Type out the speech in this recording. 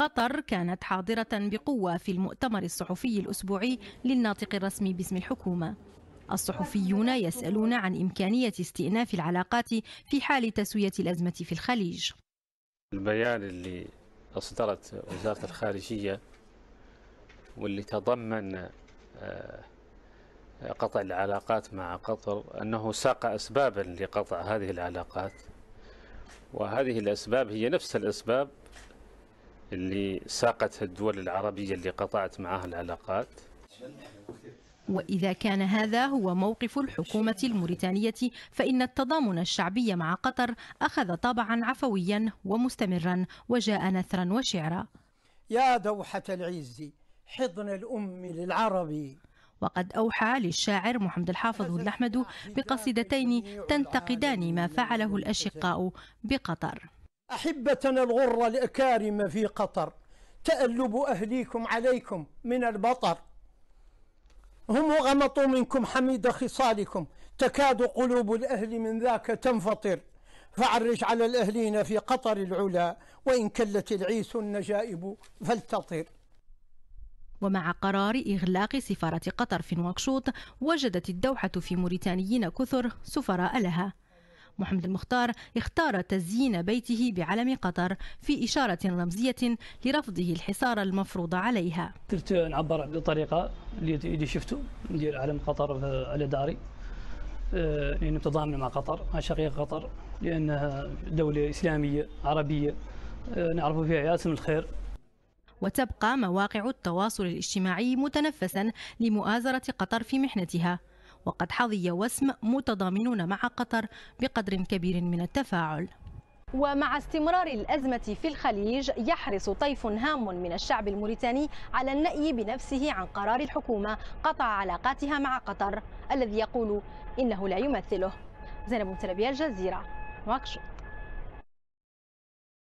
قطر كانت حاضرة بقوة في المؤتمر الصحفي الأسبوعي للناطق الرسمي باسم الحكومة الصحفيون يسألون عن إمكانية استئناف العلاقات في حال تسوية الأزمة في الخليج البيان اللي أصدرت وزارة الخارجية واللي تضمن آه، قطع العلاقات مع قطر أنه ساق أسبابا لقطع هذه العلاقات وهذه الأسباب هي نفس الأسباب اللي ساقتها الدول العربية اللي قطعت معها العلاقات وإذا كان هذا هو موقف الحكومة الموريتانية فإن التضامن الشعبي مع قطر أخذ طابعا عفويا ومستمرا وجاء نثرا وشعرا يا دوحة العز حضن الأم للعربي وقد أوحى للشاعر محمد الحافظ الأحمد بقصيدتين تنتقدان ما فعله الأشقاء بقطر أحبتنا الغر الأكارم في قطر تألب أهليكم عليكم من البطر هم غمطوا منكم حميد خصالكم تكاد قلوب الأهل من ذاك تنفطر فعرج على الأهلين في قطر العلا وإن كلت العيس النجائب فلتطر ومع قرار إغلاق سفارة قطر في نواكشوط وجدت الدوحة في موريتانيين كثر سفراء لها محمد المختار اختار تزيين بيته بعلم قطر في إشارة رمزية لرفضه الحصار المفروض عليها قلت نعبر بطريقة اللي شفته ندير علم قطر على داري آه، لأنه متضامن مع قطر مع شقيق قطر لأنها دولة إسلامية عربية آه، نعرف فيها ياسم الخير وتبقى مواقع التواصل الاجتماعي متنفسا لمؤازرة قطر في محنتها وقد حظي وسم متضامنون مع قطر بقدر كبير من التفاعل ومع استمرار الأزمة في الخليج يحرص طيف هام من الشعب الموريتاني على النأي بنفسه عن قرار الحكومة قطع علاقاتها مع قطر الذي يقول إنه لا يمثله زينب متلبية الجزيرة نواكشوط